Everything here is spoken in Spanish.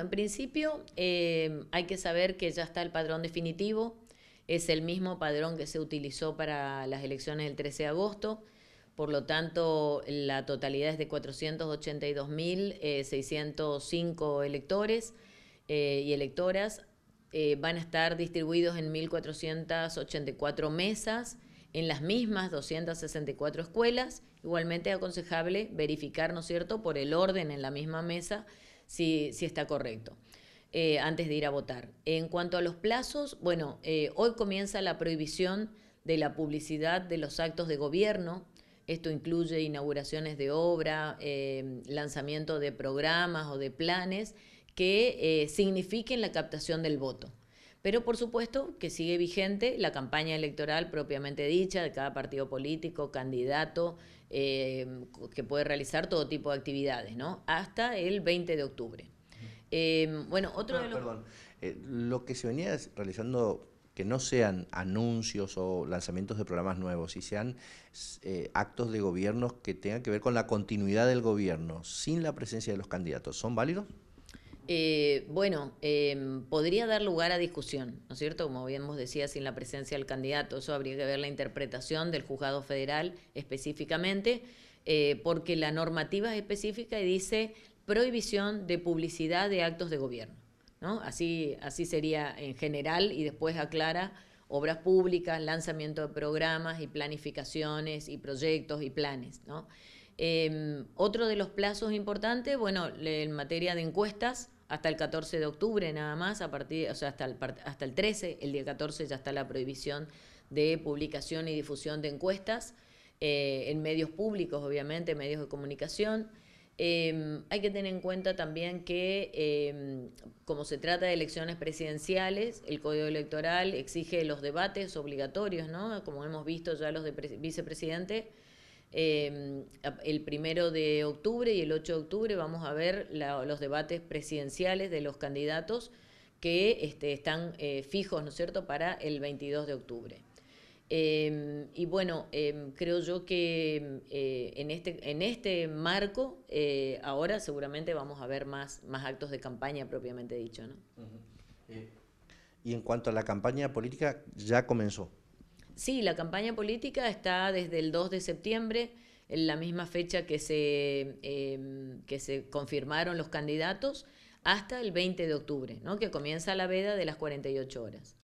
en principio em, hay que saber que ya está el padrón definitivo, es el mismo padrón que se utilizó para las elecciones del 13 de agosto, por lo tanto la totalidad es de 482.605 eh, electores eh, y electoras, eh, van a estar distribuidos en 1.484 mesas en las mismas 264 escuelas. Igualmente es aconsejable verificar, ¿no es cierto?, por el orden en la misma mesa si, está correcto. Eh, antes de ir a votar. En cuanto a los plazos, bueno, eh, hoy comienza la prohibición de la publicidad de los actos de gobierno. Esto incluye inauguraciones de obra, eh, lanzamiento de programas o de planes que signifiquen la captación del voto. Pero por supuesto que sigue vigente la campaña electoral propiamente dicha de cada partido político, candidato, eh, que puede realizar todo tipo de actividades, ¿no? Hasta el 20 de octubre. Em, bueno, otro ah, de los... Perdón. Eh, lo que se venía realizando que no sean anuncios o lanzamientos de programas nuevos, y sean eh, actos de gobiernos que tengan que ver con la continuidad del gobierno, sin la presencia de los candidatos. ¿Son válidos? Eh, bueno, em, podría dar lugar a discusión, ¿no es cierto? Como bien vos decía, sin la presencia del candidato, eso habría que ver la interpretación del juzgado federal específicamente, eh, porque la normativa es específica y dice prohibición de publicidad de actos de gobierno, ¿no? Así, así sería en general y después aclara obras públicas, lanzamiento de programas y planificaciones y proyectos y planes, ¿no? Em, otro de los plazos importantes, bueno, en materia de encuestas, hasta el 14 de octubre nada más, a partir, o sea, hasta el, hasta el 13, el día 14 ya está la prohibición de publicación y difusión de encuestas eh, en medios públicos, obviamente, medios de comunicación. Em, hay que tener en cuenta también que, em, como se trata de elecciones presidenciales, el Código Electoral exige los debates obligatorios, ¿no? Como hemos visto ya los de vicepresidente Em, el primero de octubre y el 8 de octubre vamos a ver los debates presidenciales de los candidatos que este, están eh, fijos, ¿no es cierto?, para el 22 de octubre. Em, y bueno, em, creo yo que eh, en, este, en este marco, eh, ahora seguramente vamos a ver más, más actos de campaña propiamente dicho. ¿no? y en cuanto a la campaña política, ya comenzó. Sí, la campaña política está desde el 2 de septiembre, en la misma fecha que se, em, que se confirmaron los candidatos, hasta el 20 de octubre, ¿no? que comienza la veda de las 48 horas.